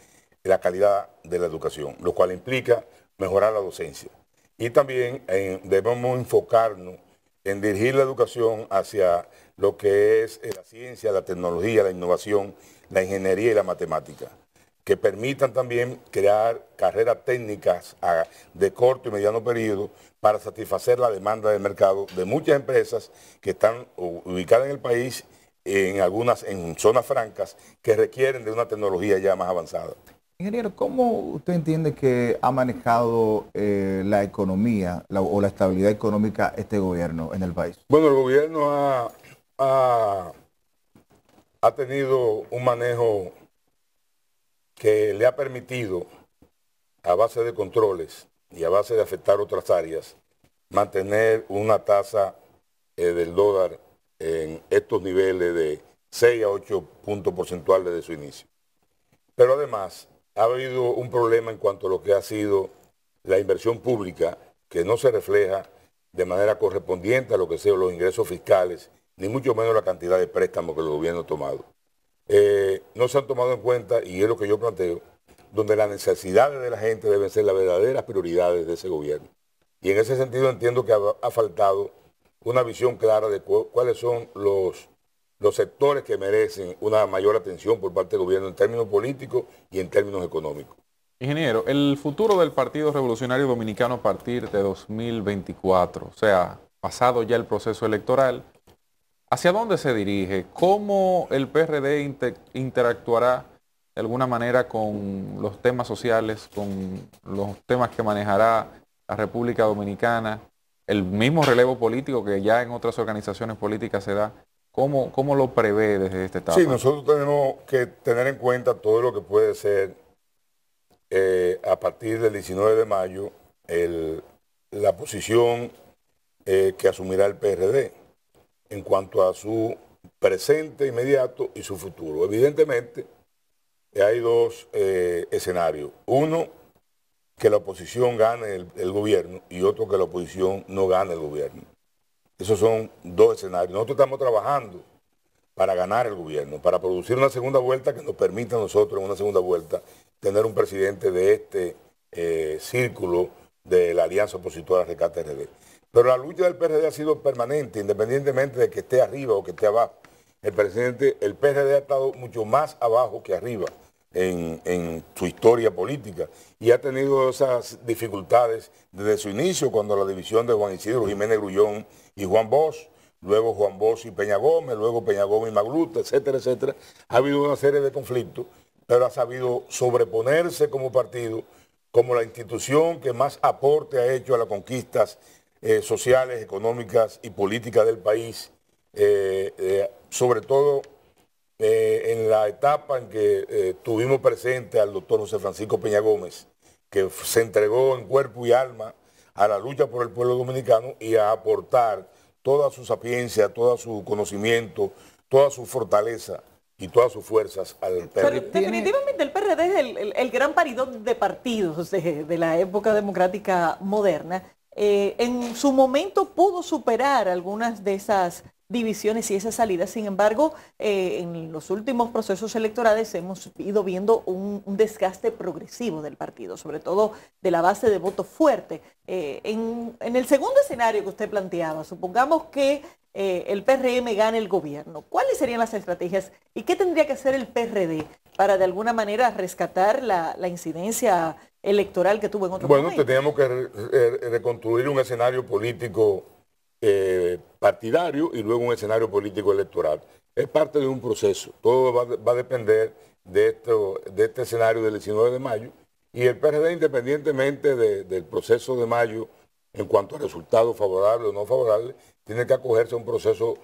la calidad de la educación, lo cual implica mejorar la docencia. Y también eh, debemos enfocarnos en dirigir la educación hacia lo que es eh, la ciencia, la tecnología, la innovación, la ingeniería y la matemática, que permitan también crear carreras técnicas ah, de corto y mediano periodo para satisfacer la demanda del mercado de muchas empresas que están ubicadas en el país en algunas en zonas francas que requieren de una tecnología ya más avanzada. Ingeniero, ¿cómo usted entiende que ha manejado eh, la economía o la estabilidad económica este gobierno en el país? Bueno, el gobierno ha, tenido un manejo que le ha permitido, a base de controles y a base de afectar otras áreas, mantener una tasa eh, del dólar en estos niveles de 6 a 8 puntos porcentuales desde su inicio. Pero además, ha habido un problema en cuanto a lo que ha sido la inversión pública, que no se refleja de manera correspondiente a lo que sea los ingresos fiscales, ni mucho menos la cantidad de préstamos que el gobierno ha tomado. Eh, no se han tomado en cuenta, y es lo que yo planteo, donde las necesidades de la gente deben ser las verdaderas prioridades de ese gobierno. Y en ese sentido entiendo que ha, faltado una visión clara de cuáles son los los sectores que merecen una mayor atención por parte del gobierno en términos políticos y en términos económicos. Ingeniero, el futuro del Partido Revolucionario Dominicano a partir de 2024, o sea, pasado ya el proceso electoral, ¿hacia dónde se dirige? ¿Cómo el PRD interactuará de alguna manera con los temas sociales, con los temas que manejará la República Dominicana, el mismo relevo político que ya en otras organizaciones políticas se da? ¿Cómo, lo prevé desde este estado. Sí, nosotros tenemos que tener en cuenta todo lo que puede ser eh, a partir del 19 de mayo la posición eh, que asumirá el PRD en cuanto a su presente inmediato y su futuro. Evidentemente, hay dos eh, escenarios. Uno, que la oposición gane el gobierno y otro, que la oposición no gane el gobierno. Esos son dos escenarios. Nosotros estamos trabajando para ganar el gobierno, para producir una segunda vuelta que nos permita a nosotros en una segunda vuelta tener un presidente de este eh, círculo de la alianza opositora recate RD. Pero la lucha del PRD ha sido permanente, independientemente de que esté arriba o que esté abajo. El presidente, el PRD ha estado mucho más abajo que arriba en, su historia política y ha tenido esas dificultades desde su inicio cuando la división de Juan Isidro Jiménez Grullón y Juan Bosch, luego Juan Bosch y Peña Gómez, luego Peña Gómez y Magluta, etcétera, etcétera. Ha habido una serie de conflictos, pero ha sabido sobreponerse como partido, como la institución que más aporte ha hecho a las conquistas eh, sociales, económicas y políticas del país, eh, eh, sobre todo eh, en la etapa en que eh, tuvimos presente al doctor José Francisco Peña Gómez, que se entregó en cuerpo y alma a la lucha por el pueblo dominicano y a aportar toda su sapiencia, todo su conocimiento, toda su fortaleza y todas sus fuerzas al PRD. definitivamente el PRD es el, gran paridón de partidos de, la época democrática moderna. Eh, en su momento pudo superar algunas de esas divisiones y esas salidas. Sin embargo, eh, en los últimos procesos electorales hemos ido viendo un, desgaste progresivo del partido, sobre todo de la base de voto fuerte. Eh, en, el segundo escenario que usted planteaba, supongamos que eh, el PRM gane el gobierno, ¿cuáles serían las estrategias y qué tendría que hacer el PRD para de alguna manera rescatar la, incidencia electoral que tuvo en otro Bueno, tenemos que reconstruir un escenario político eh, partidario y luego un escenario político electoral. Es parte de un proceso, todo va, a depender de, esto, de este escenario del 19 de mayo y el PRD independientemente del proceso de mayo en cuanto a resultados favorables o no favorables, tiene que acogerse a un proceso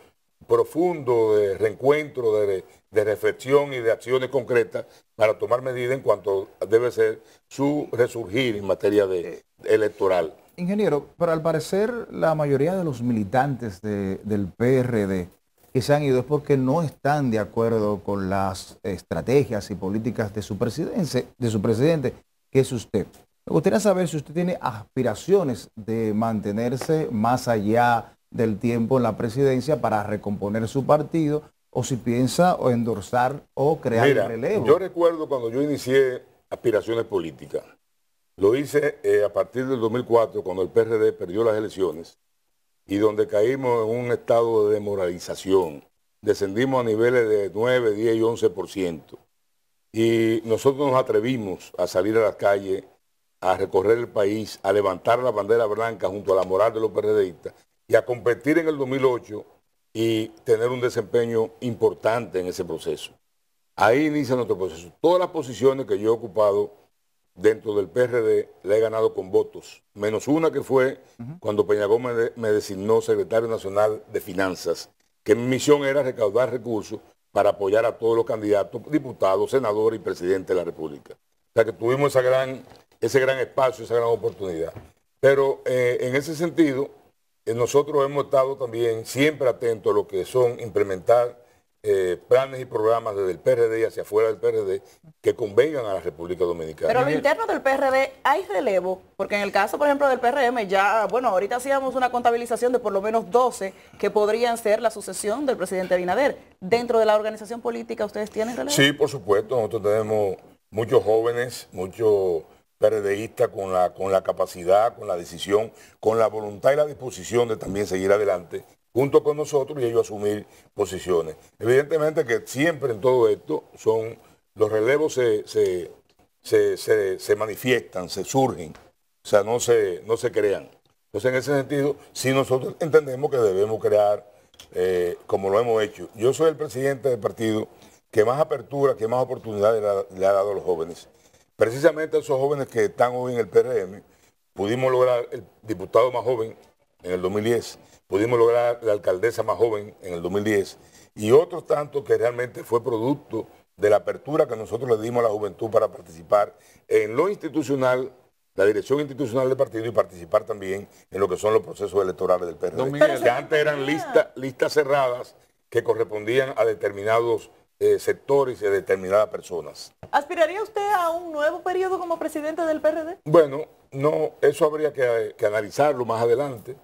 profundo de reencuentro, de, reflexión y de acciones concretas para tomar medidas en cuanto debe ser su resurgir en materia eh, electoral. Ingeniero, pero al parecer la mayoría de los militantes del PRD que se han ido es porque no están de acuerdo con las estrategias y políticas de su, presidente, de su presidente, que es usted. Me gustaría saber si usted tiene aspiraciones de mantenerse más allá del tiempo en la presidencia para recomponer su partido o si piensa o endorsar o crear Mira, relevo. Yo recuerdo cuando yo inicié aspiraciones políticas. Lo hice eh, a partir del 2004, cuando el PRD perdió las elecciones y donde caímos en un estado de demoralización. Descendimos a niveles de 9, 10 y 11%. Y nosotros nos atrevimos a salir a las calles, a recorrer el país, a levantar la bandera blanca junto a la moral de los PRDistas y a competir en el 2008 y tener un desempeño importante en ese proceso. Ahí inicia nuestro proceso. Todas las posiciones que yo he ocupado dentro del PRD la he ganado con votos, menos una que fue cuando Peña Gómez me, designó secretario nacional de finanzas, que mi misión era recaudar recursos para apoyar a todos los candidatos, diputados, senadores y presidente de la República. O sea que tuvimos esa gran, ese gran espacio, esa gran oportunidad. Pero eh, en ese sentido, eh, nosotros hemos estado también siempre atentos a lo que son implementar eh, planes y programas desde el PRD y hacia afuera del PRD que convengan a la República Dominicana. Pero lo interno del PRD hay relevo, porque en el caso, por ejemplo, del PRM, ya, bueno, ahorita hacíamos una contabilización de por lo menos 12 que podrían ser la sucesión del presidente Binader, ¿Dentro de la organización política ustedes tienen relevo? Sí, por supuesto, nosotros tenemos muchos jóvenes, muchos PRDistas con la, con la capacidad, con la decisión, con la voluntad y la disposición de también seguir adelante junto con nosotros y ellos asumir posiciones. Evidentemente que siempre en todo esto son los relevos se, se, manifiestan, se surgen, o sea, no se, no se crean. Entonces, en ese sentido, si nosotros entendemos que debemos crear, eh, como lo hemos hecho. Yo soy el presidente del partido que más apertura, que más oportunidades le ha, le ha dado a los jóvenes. Precisamente a esos jóvenes que están hoy en el PRM, pudimos lograr el diputado más joven en el 2010 pudimos lograr la alcaldesa más joven en el 2010 y otros tantos que realmente fue producto de la apertura que nosotros le dimos a la juventud para participar en lo institucional, la dirección institucional del partido y participar también en lo que son los procesos electorales del PRD. antes eran listas listas cerradas que correspondían a determinados eh, sectores y a determinadas personas. ¿Aspiraría usted a un nuevo periodo como presidente del PRD? Bueno, no, eso habría que analizarlo más adelante.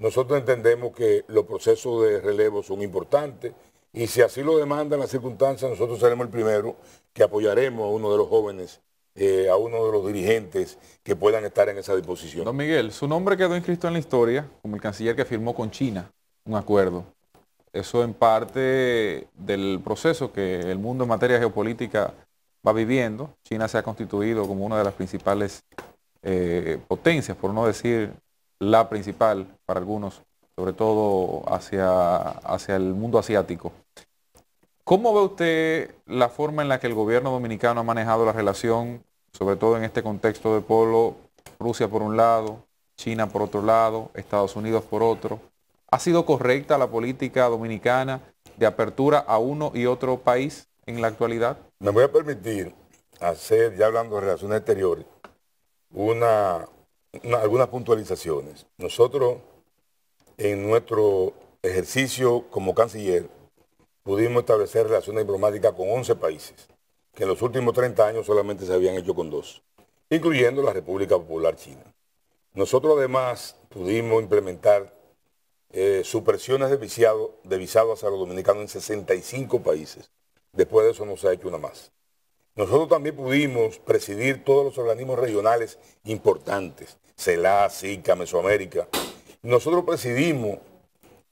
Nosotros entendemos que los procesos de relevo son importantes y si así lo demandan las circunstancias, nosotros seremos el primero que apoyaremos a uno de los jóvenes, eh, a uno de los dirigentes que puedan estar en esa disposición. Don Miguel, su nombre quedó inscrito en la historia como el canciller que firmó con China un acuerdo. Eso en parte del proceso que el mundo en materia geopolítica va viviendo. China se ha constituido como una de las principales eh, potencias, por no decir la principal para algunos, sobre todo hacia, hacia el mundo asiático. ¿Cómo ve usted la forma en la que el gobierno dominicano ha manejado la relación, sobre todo en este contexto de polo, Rusia por un lado, China por otro lado, Estados Unidos por otro? ¿Ha sido correcta la política dominicana de apertura a uno y otro país en la actualidad? Me voy a permitir hacer, ya hablando de relaciones exteriores, una algunas puntualizaciones. Nosotros, en nuestro ejercicio como canciller, pudimos establecer relaciones diplomáticas con 11 países, que en los últimos 30 años solamente se habían hecho con dos, incluyendo la República Popular China. Nosotros además pudimos implementar eh, supresiones de visado, de visados a los dominicanos en 65 países. Después de eso no se ha hecho una más. Nosotros también pudimos presidir todos los organismos regionales importantes, CELA, SICA, Mesoamérica. Nosotros presidimos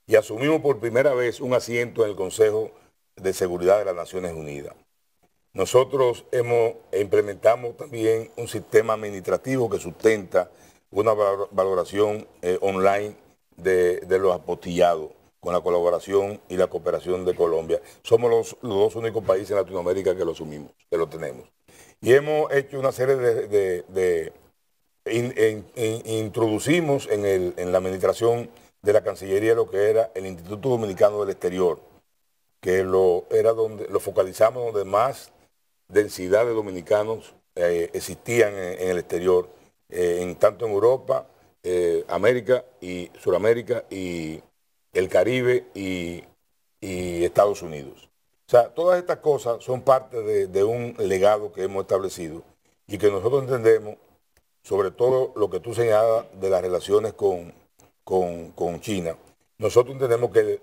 y asumimos por primera vez un asiento en el Consejo de Seguridad de las Naciones Unidas. Nosotros hemos, implementamos también un sistema administrativo que sustenta una valoración eh, online de, de los apostillados con la colaboración y la cooperación de Colombia. Somos los, dos únicos países en Latinoamérica que lo asumimos, que lo tenemos. Y hemos hecho una serie de... introducimos en, la administración de la Cancillería lo que era el Instituto Dominicano del Exterior, que lo, era donde, lo focalizamos donde más densidad de dominicanos eh, existían en, el exterior, eh, en tanto en Europa, eh, América y Suramérica y el Caribe y, Estados Unidos. O sea, todas estas cosas son parte de, un legado que hemos establecido y que nosotros entendemos, sobre todo lo que tú señalas de las relaciones con, China. Nosotros entendemos que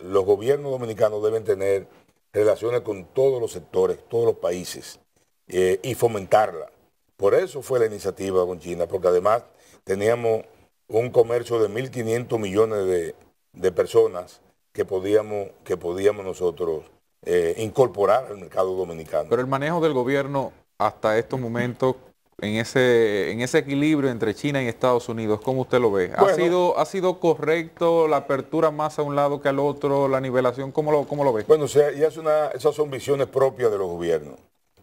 los gobiernos dominicanos deben tener relaciones con todos los sectores, todos los países, eh, y fomentarla. Por eso fue la iniciativa con China, porque además teníamos un comercio de 1.500 millones de, de personas que podíamos, que podíamos nosotros eh, incorporar al mercado dominicano. Pero el manejo del gobierno hasta estos momentos, en ese, en ese equilibrio entre China y Estados Unidos, ¿cómo usted lo ve? ¿Ha, sido, ¿Ha sido correcto la apertura más a un lado que al otro, la nivelación? ¿Cómo lo, cómo lo ve? Bueno, esas son visiones propias de los gobiernos.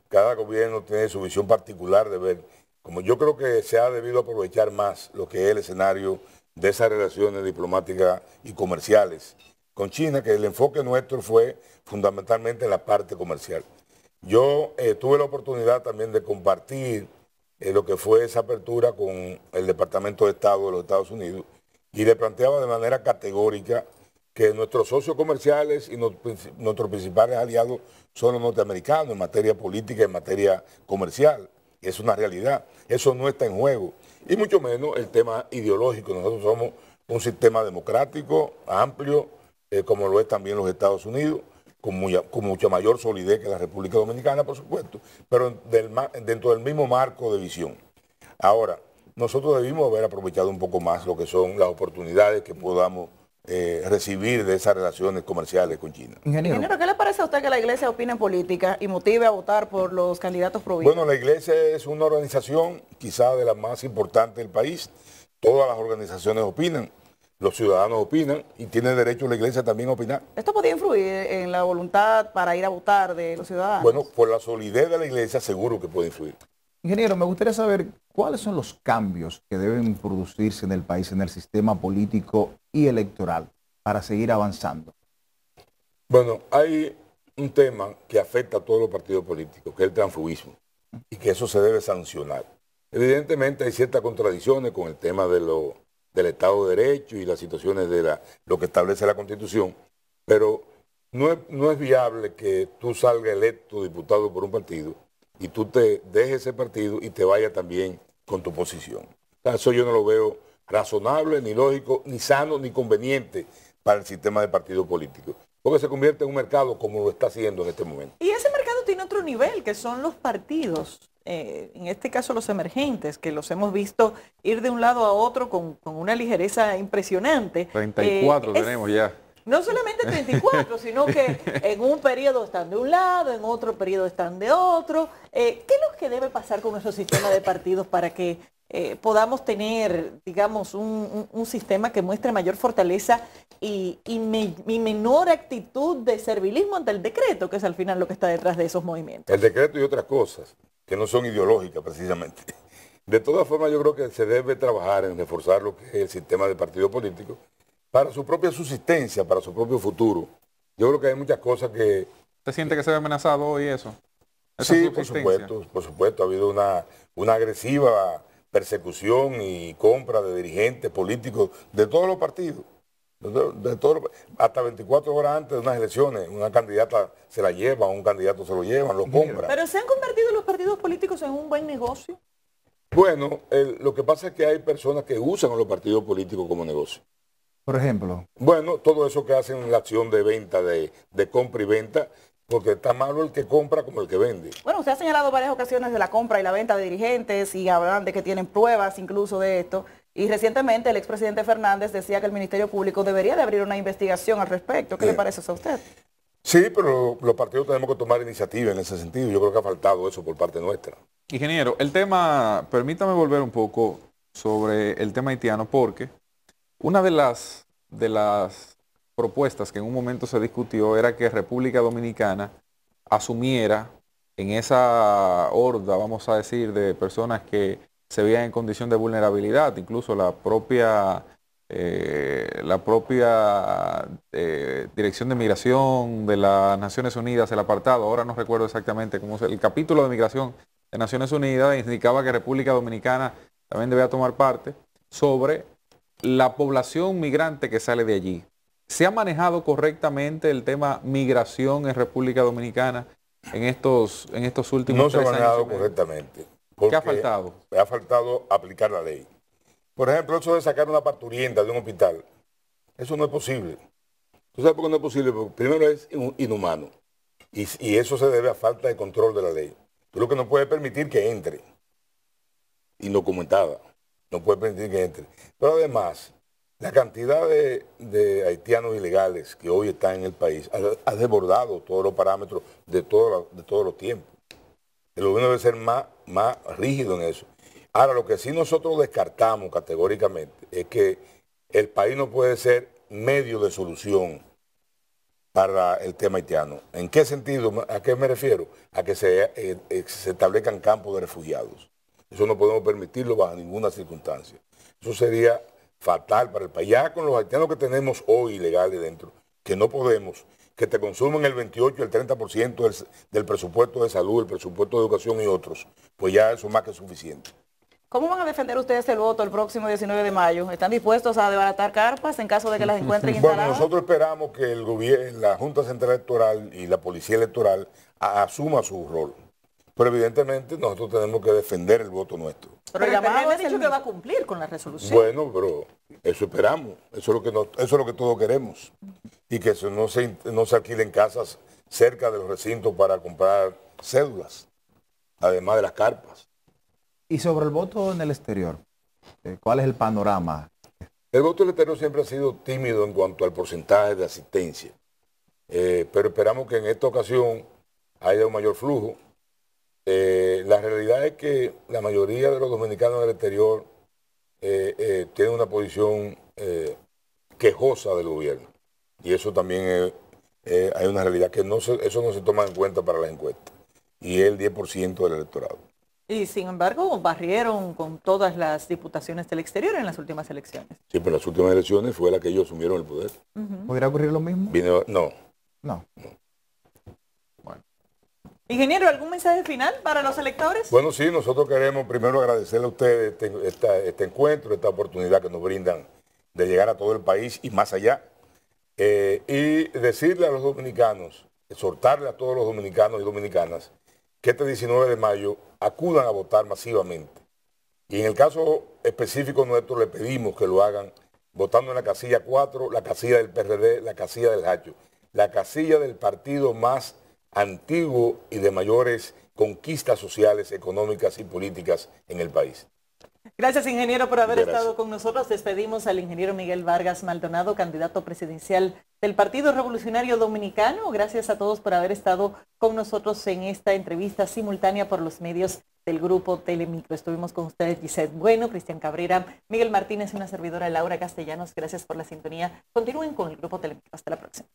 Cada gobierno tiene su visión particular de ver. Como yo creo que se ha debido aprovechar más lo que es el escenario de esas relaciones diplomáticas y comerciales con China, que el enfoque nuestro fue fundamentalmente la parte comercial. Yo eh, tuve la oportunidad también de compartir eh, lo que fue esa apertura con el Departamento de Estado de los Estados Unidos y le planteaba de manera categórica que nuestros socios comerciales y nuestros principales aliados son los norteamericanos en materia política, en materia comercial. Es una realidad. Eso no está en juego y mucho menos el tema ideológico. Nosotros somos un sistema democrático, amplio, eh, como lo es también los Estados Unidos, con, mucha mayor solidez que la República Dominicana, por supuesto, pero dentro del mismo marco de visión. Ahora, nosotros debimos haber aprovechado un poco más lo que son las oportunidades que podamos eh, recibir de esas relaciones comerciales con China. Ingeniero. ¿qué le parece a usted que la iglesia opine en política y motive a votar por los candidatos provinciales? Bueno, la iglesia es una organización quizá de la más importante del país. Todas las organizaciones opinan, los ciudadanos opinan y tiene derecho la iglesia también a opinar. ¿Esto podría influir en la voluntad para ir a votar de los ciudadanos? Bueno, por la solidez de la iglesia seguro que puede influir. Ingeniero, me gustaría saber ¿Cuáles son los cambios que deben producirse en el país, en el sistema político y electoral, para seguir avanzando? Bueno, hay un tema que afecta a todos los partidos políticos, que es el transfugismo, y que eso se debe sancionar. Evidentemente hay ciertas contradicciones con el tema de lo, del Estado de Derecho y las situaciones de lo que establece la Constitución, pero no es viable que tú salgas electo diputado por un partido y tú te dejes ese partido y te vaya también con tu posición. eso yo no lo veo razonable, ni lógico, ni sano, ni conveniente para el sistema de partidos políticos. Porque se convierte en un mercado como lo está haciendo en este momento. Y ese mercado tiene otro nivel, que son los partidos. Eh, en este caso los emergentes, que los hemos visto ir de un lado a otro con, una ligereza impresionante. 34 eh, tenemos ya. No solamente 34, sino que en un periodo están de un lado, en otro periodo están de otro. Eh, ¿Qué es lo que debe pasar con nuestro sistema de partidos para que eh, podamos tener, digamos, un, sistema que muestre mayor fortaleza y, menor actitud de servilismo ante el decreto, que es al final lo que está detrás de esos movimientos? El decreto y otras cosas, que no son ideológicas precisamente. De todas formas, yo creo que se debe trabajar en reforzar lo que es el sistema de partido político para su propia subsistencia, para su propio futuro. Yo creo que hay muchas cosas que... ¿Se siente que se ve amenazado hoy eso? Sí, por supuesto, por supuesto. Ha habido una, agresiva persecución y compra de dirigentes políticos de todos los partidos. De todo, hasta 24 horas antes de unas elecciones, una candidata se la lleva, un candidato se lo lleva, lo compra. Pero se han convertido los partidos políticos en un buen negocio. Bueno, lo que pasa es que hay personas que usan a los partidos políticos como negocio por ejemplo? Bueno, todo eso que hacen en la acción de venta, de, compra y venta, porque está malo el que compra como el que vende. Bueno, usted ha señalado varias ocasiones de la compra y la venta de dirigentes y hablan de que tienen pruebas incluso de esto. Y recientemente el expresidente Fernández decía que el Ministerio Público debería de abrir una investigación al respecto. ¿Qué le eh, parece eso a usted? Sí, pero los partidos tenemos que tomar iniciativa en ese sentido. Yo creo que ha faltado eso por parte nuestra. Ingeniero, el tema, permítame volver un poco sobre el tema haitiano, porque una de las, de las propuestas que en un momento se discutió era que República Dominicana asumiera en esa horda, vamos a decir, de personas que se veían en condición de vulnerabilidad, incluso la propia, eh, la propia eh, Dirección de Migración de las Naciones Unidas, el apartado, ahora no recuerdo exactamente cómo es, el capítulo de migración de Naciones Unidas indicaba que República Dominicana también debía tomar parte sobre la población migrante que sale de allí. ¿Se ha manejado correctamente el tema migración en República Dominicana en estos, en estos últimos años? No se ha manejado correctamente. ¿Qué ha faltado? Ha faltado aplicar la ley. Por ejemplo, eso de sacar una parturienta de un hospital, eso no es posible. ¿Tú sabes por qué no es posible? primero es inhumano. Y, eso se debe a falta de control de la ley. Tú lo que no puedes permitir que entre indocumentada no puede permitir que entre. Pero además, la cantidad de, haitianos ilegales que hoy están en el país ha, desbordado todos los parámetros de, todo todos los tiempos. El gobierno debe ser más, más rígido en eso. Ahora, lo que sí nosotros descartamos categóricamente es que el país no puede ser medio de solución para el tema haitiano. ¿En qué sentido? ¿A qué me refiero? A que se eh, eh, establezcan campos de refugiados. Eso no podemos permitirlo bajo ninguna circunstancia. Eso sería fatal para el país. Ya con los haitianos que tenemos hoy ilegales dentro, que no podemos, que te consumen el 28, el 30% del, presupuesto de salud, el presupuesto de educación y otros, pues ya eso es más que suficiente. ¿Cómo van a defender ustedes el voto el próximo 19 de mayo? ¿Están dispuestos a desbaratar carpas en caso de que las encuentren instaladas? Bueno, nosotros esperamos que el gobierno, la Junta Central Electoral y la Policía Electoral asuma su rol. Pero evidentemente nosotros tenemos que defender el voto nuestro. Pero, el ha dicho que va a cumplir con la resolución. Bueno, pero eso esperamos. Eso es lo que, eso lo que todos queremos. Y que eso no, se, no se alquilen casas cerca de los recintos para comprar cédulas, además de las carpas. Y sobre el voto en el exterior, eh, ¿cuál es el panorama? El voto en el exterior siempre ha sido tímido en cuanto al porcentaje de asistencia. Eh, pero esperamos que en esta ocasión haya un mayor flujo eh, la realidad es que la mayoría de los dominicanos del exterior eh, eh, tienen una posición quejosa del gobierno. Y eso también es, hay una realidad que no se, eso no se toma en cuenta para las encuestas. Y es el 10% del electorado. Y sin embargo, barrieron con todas las diputaciones del exterior en las últimas elecciones. Sí, pero las últimas elecciones fue la que ellos asumieron el poder. ¿Podría ocurrir lo mismo? No. no. Ingeniero, ¿algún mensaje final para los electores? Bueno, sí, nosotros queremos primero agradecerle a ustedes este, este encuentro, esta oportunidad que nos brindan de llegar a todo el país y más allá. Eh, y decirle a los dominicanos, exhortarle a todos los dominicanos y dominicanas que este 19 de mayo acudan a votar masivamente. Y en el caso específico nuestro le pedimos que lo hagan votando en la casilla 4, la casilla del PRD, la casilla del Hacho, la casilla del partido más antiguo y de mayores conquistas sociales, económicas y políticas en el país. Gracias, ingeniero, por haber estado con nosotros. Despedimos al ingeniero Miguel Vargas Maldonado, candidato presidencial del Partido Revolucionario Dominicano. Gracias a todos por haber estado con nosotros en esta entrevista simultánea por los medios del grupo Telemicro. Estuvimos con ustedes Gisette Bueno, Cristian Cabrera, Miguel Martínez y una servidora Laura Castellanos. Gracias por la sintonía. Continúen con el grupo Telemicro. Hasta la próxima.